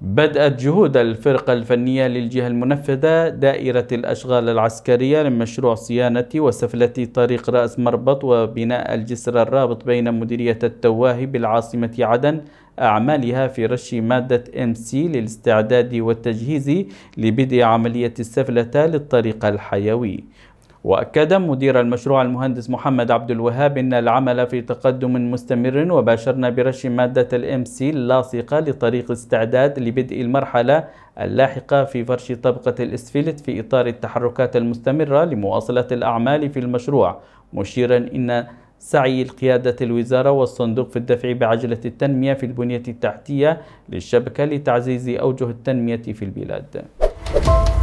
بدأت جهود الفرقة الفنية للجهة المنفذة دائرة الأشغال العسكرية لمشروع صيانة وسفلة طريق رأس مربط وبناء الجسر الرابط بين مديرية التواهي بالعاصمة عدن أعمالها في رش مادة MC للاستعداد والتجهيز لبدء عملية السفلة للطريق الحيوي وأكد مدير المشروع المهندس محمد عبد الوهاب أن العمل في تقدم مستمر وباشرنا برش مادة الام سي اللاصقة لطريق استعداد لبدء المرحلة اللاحقة في فرش طبقة الإسفلت في إطار التحركات المستمرة لمواصلة الأعمال في المشروع مشيرا أن سعي القيادة الوزارة والصندوق في الدفع بعجلة التنمية في البنية التحتية للشبكة لتعزيز أوجه التنمية في البلاد